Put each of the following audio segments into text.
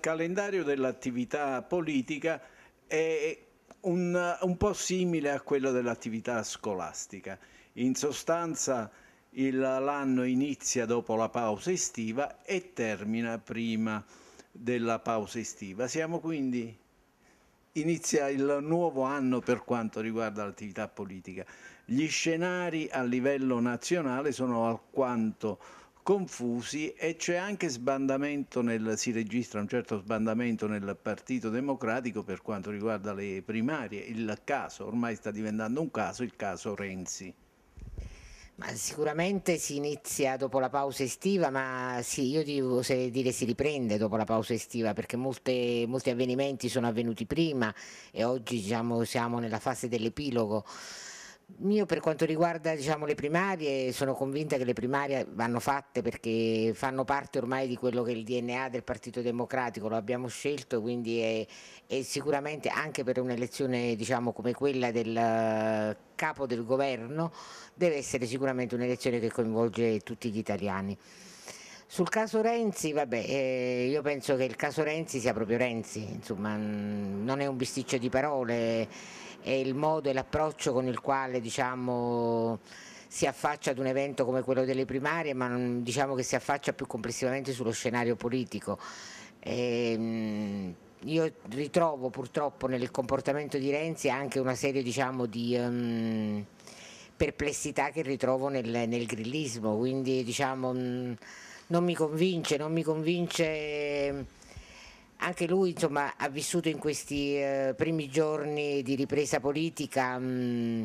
calendario dell'attività politica è un, un po' simile a quello dell'attività scolastica. In sostanza l'anno inizia dopo la pausa estiva e termina prima della pausa estiva. Siamo quindi inizia il nuovo anno per quanto riguarda l'attività politica. Gli scenari a livello nazionale sono alquanto confusi e c'è anche sbandamento nel, si registra un certo sbandamento nel Partito Democratico per quanto riguarda le primarie, il caso, ormai sta diventando un caso, il caso Renzi. Ma sicuramente si inizia dopo la pausa estiva, ma sì, io devo dire si riprende dopo la pausa estiva perché molte, molti avvenimenti sono avvenuti prima e oggi diciamo, siamo nella fase dell'epilogo. Io per quanto riguarda diciamo, le primarie sono convinta che le primarie vanno fatte perché fanno parte ormai di quello che è il DNA del Partito Democratico, lo abbiamo scelto quindi è, è sicuramente anche per un'elezione diciamo, come quella del eh, capo del governo deve essere sicuramente un'elezione che coinvolge tutti gli italiani. Sul caso Renzi, vabbè, eh, io penso che il caso Renzi sia proprio Renzi, insomma, non è un bisticcio di parole è il modo e l'approccio con il quale diciamo, si affaccia ad un evento come quello delle primarie, ma non, diciamo che si affaccia più complessivamente sullo scenario politico. E, ehm, io ritrovo purtroppo nel comportamento di Renzi anche una serie diciamo, di um, perplessità che ritrovo nel, nel grillismo, quindi diciamo, mh, mm, non mi convince, non mi convince anche lui insomma, ha vissuto in questi eh, primi giorni di ripresa politica mh, mm,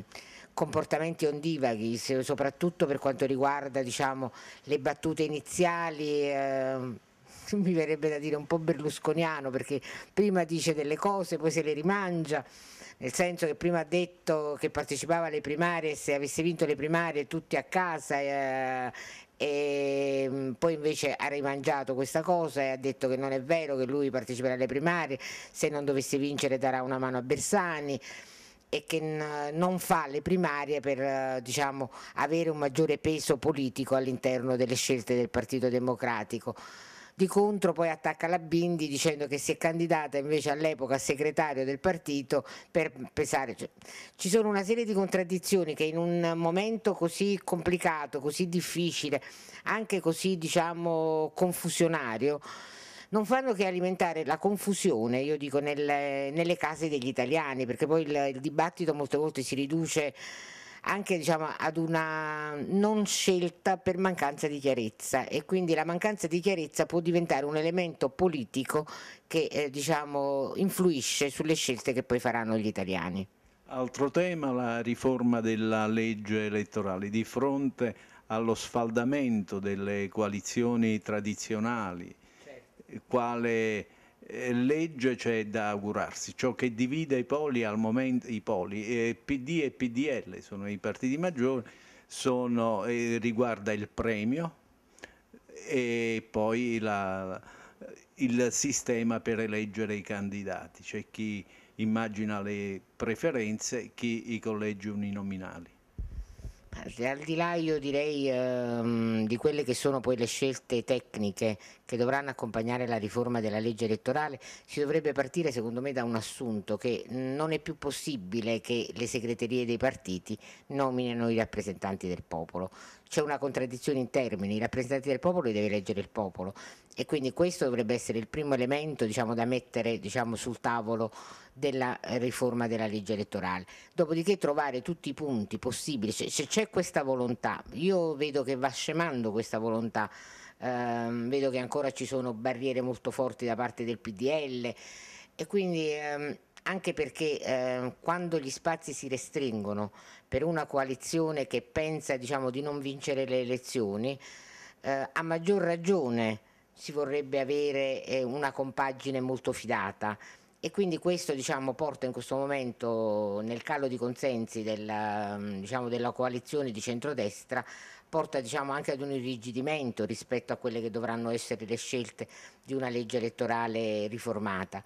comportamenti ondivaghi, soprattutto per quanto riguarda diciamo, le battute iniziali. Eh, mi verrebbe da dire un po' berlusconiano perché prima dice delle cose, poi se le rimangia, nel senso che prima ha detto che partecipava alle primarie, se avesse vinto le primarie tutti a casa eh, e ehm, poi invece ha rimangiato questa cosa e ha detto che non è vero che lui parteciperà alle primarie, se non dovesse vincere darà una mano a Bersani e che non fa le primarie per diciamo, avere un maggiore peso politico all'interno delle scelte del Partito Democratico di contro poi attacca la Bindi dicendo che si è candidata invece all'epoca a segretario del partito per pesare. Cioè, ci sono una serie di contraddizioni che in un momento così complicato, così difficile, anche così diciamo confusionario, non fanno che alimentare la confusione, io dico, nel, nelle case degli italiani, perché poi il, il dibattito molte volte si riduce anche diciamo, ad una non scelta per mancanza di chiarezza e quindi la mancanza di chiarezza può diventare un elemento politico che eh, diciamo, influisce sulle scelte che poi faranno gli italiani. Altro tema, la riforma della legge elettorale. Di fronte allo sfaldamento delle coalizioni tradizionali, certo. quale eh, legge c'è da augurarsi. Ciò che divide i poli al momento, i poli, eh, PD e PDL sono i partiti maggiori, sono, eh, riguarda il premio e poi la, il sistema per eleggere i candidati, cioè chi immagina le preferenze, chi i collegi uninominali. Al di là io direi ehm, di quelle che sono poi le scelte tecniche che dovranno accompagnare la riforma della legge elettorale, si dovrebbe partire secondo me da un assunto che non è più possibile che le segreterie dei partiti nominino i rappresentanti del popolo c'è una contraddizione in termini, i rappresentanti del popolo li deve eleggere il popolo e quindi questo dovrebbe essere il primo elemento diciamo, da mettere diciamo, sul tavolo della eh, riforma della legge elettorale. Dopodiché trovare tutti i punti possibili, se c'è questa volontà, io vedo che va scemando questa volontà, ehm, vedo che ancora ci sono barriere molto forti da parte del PDL e quindi ehm, anche perché eh, quando gli spazi si restringono per una coalizione che pensa diciamo, di non vincere le elezioni, eh, a maggior ragione si vorrebbe avere eh, una compagine molto fidata e quindi questo diciamo, porta in questo momento nel calo di consensi della, diciamo, della coalizione di centrodestra porta diciamo, anche ad un irrigidimento rispetto a quelle che dovranno essere le scelte di una legge elettorale riformata.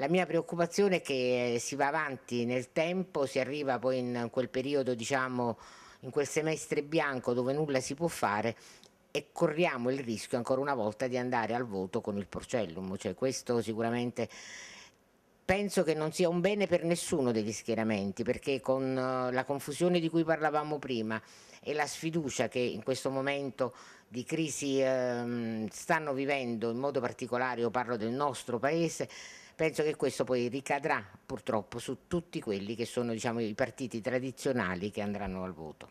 La mia preoccupazione è che si va avanti nel tempo, si arriva poi in quel periodo, diciamo, in quel semestre bianco dove nulla si può fare e corriamo il rischio ancora una volta di andare al voto con il porcellum, cioè questo sicuramente penso che non sia un bene per nessuno degli schieramenti perché con eh, la confusione di cui parlavamo prima e la sfiducia che in questo momento di crisi ehm, stanno vivendo, in modo particolare io parlo del nostro paese, penso che questo poi ricadrà purtroppo su tutti quelli che sono diciamo, i partiti tradizionali che andranno al voto.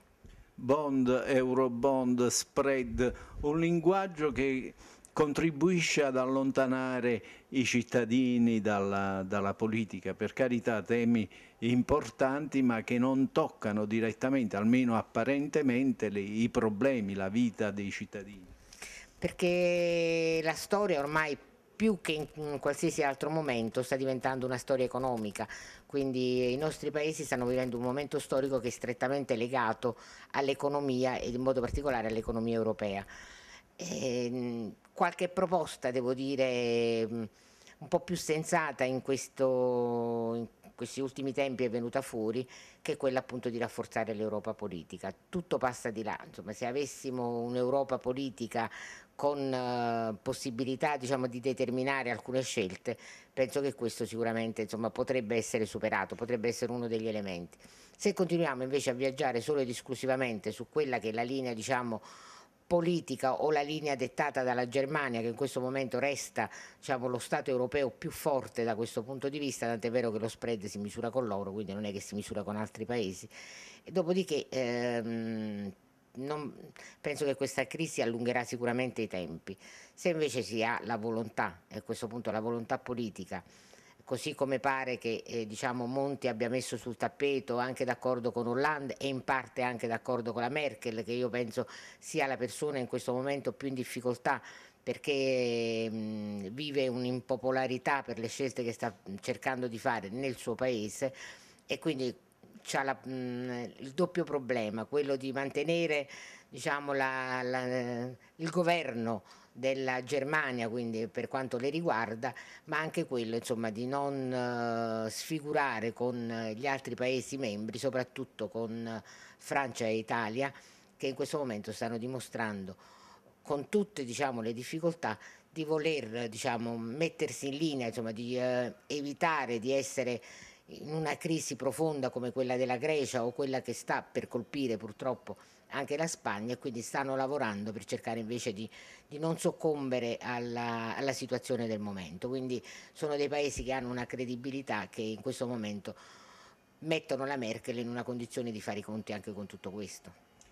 Bond, Eurobond, spread, un linguaggio che contribuisce ad allontanare i cittadini dalla, dalla, politica, per carità temi importanti ma che non toccano direttamente, almeno apparentemente, le, i problemi, la vita dei cittadini. Perché la storia ormai più che in qualsiasi altro momento sta diventando una storia economica, quindi i nostri paesi stanno vivendo un momento storico che è strettamente legato all'economia e in modo particolare all'economia europea. E ehm, qualche proposta, devo dire, mm, un po' più sensata in, questo, in questi ultimi tempi è venuta fuori, che è quella appunto di rafforzare l'Europa politica. Tutto passa di là, insomma, se avessimo un'Europa politica con eh, possibilità diciamo, di determinare alcune scelte, penso che questo sicuramente insomma, potrebbe essere superato, potrebbe essere uno degli elementi. Se continuiamo invece a viaggiare solo ed esclusivamente su quella che è la linea diciamo, politica o la linea dettata dalla Germania che in questo momento resta diciamo, lo Stato europeo più forte da questo punto di vista, tant'è vero che lo spread si misura con l'oro, quindi non è che si misura con altri paesi. E dopodiché ehm, non, penso che questa crisi allungherà sicuramente i tempi. Se invece si ha la volontà, e a questo punto la volontà politica, così come pare che eh, diciamo Monti abbia messo sul tappeto anche d'accordo con Hollande e in parte anche d'accordo con la Merkel, che io penso sia la persona in questo momento più in difficoltà perché mh, vive un'impopolarità per le scelte che sta cercando di fare nel suo paese e quindi ha la, mh, mm, il doppio problema, quello di mantenere diciamo, la, la, il governo della Germania, quindi per quanto le riguarda, ma anche quello insomma, di non eh, sfigurare con gli altri Paesi membri, soprattutto con Francia e Italia, che in questo momento stanno dimostrando con tutte diciamo, le difficoltà di voler diciamo, mettersi in linea, insomma, di eh, evitare di essere in una crisi profonda come quella della Grecia o quella che sta per colpire purtroppo anche la Spagna e quindi stanno lavorando per cercare invece di, di non soccombere alla, alla, situazione del momento. Quindi sono dei paesi che hanno una credibilità che in questo momento mettono la Merkel in una condizione di fare i conti anche con tutto questo.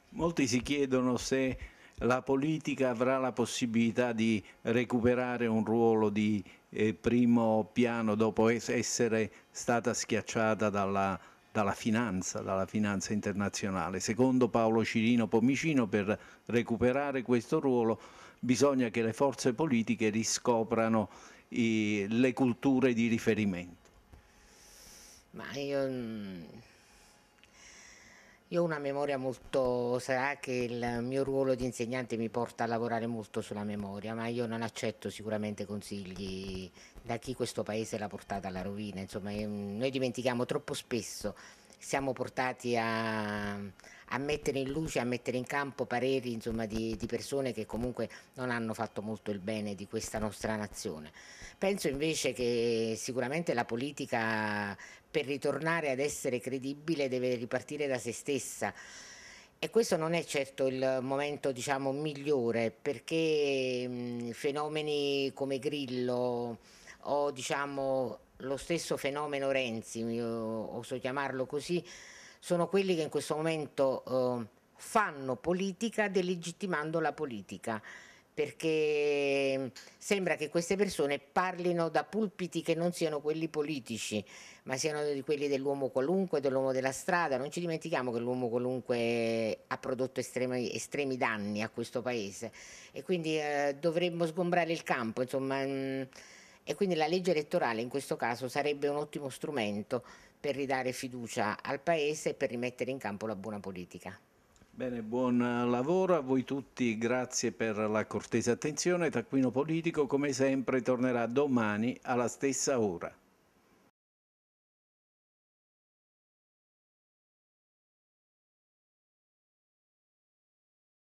Molti si chiedono se la politica avrà la possibilità di recuperare un ruolo di eh, primo piano dopo essere stata schiacciata dalla, dalla, finanza, dalla finanza internazionale. Secondo Paolo Cirino Pomicino per recuperare questo ruolo bisogna che le forze politiche riscoprano eh, le culture di riferimento. Ma io mm, io ho una memoria molto, sarà eh, che il mio ruolo di insegnante mi porta a lavorare molto sulla memoria, ma io non accetto sicuramente consigli da chi questo paese l'ha portata alla rovina. Insomma, ehm, noi dimentichiamo troppo spesso, siamo portati a, a mettere in luce, a mettere in campo pareri insomma, di, di persone che comunque non hanno fatto molto il bene di questa nostra nazione. Penso invece che sicuramente la politica per ritornare ad essere credibile deve ripartire da se stessa. E questo non è certo il momento diciamo, migliore perché mh, fenomeni come Grillo o diciamo, lo stesso fenomeno Renzi, io oso chiamarlo così, sono quelli che in questo momento eh, fanno politica delegittimando la politica perché mm, sembra che queste persone parlino da pulpiti che non siano quelli politici, ma siano quelli dell'uomo qualunque, dell'uomo della strada. Non ci dimentichiamo che l'uomo qualunque ha prodotto estremi, estremi, danni a questo paese e quindi eh, dovremmo sgombrare il campo, insomma, mh, mm. e quindi la legge elettorale in questo caso sarebbe un ottimo strumento per ridare fiducia al paese e per rimettere in campo la buona politica. Bene, buon lavoro a voi tutti, grazie per la cortese attenzione. Taccuino Politico, come sempre, tornerà domani alla stessa ora.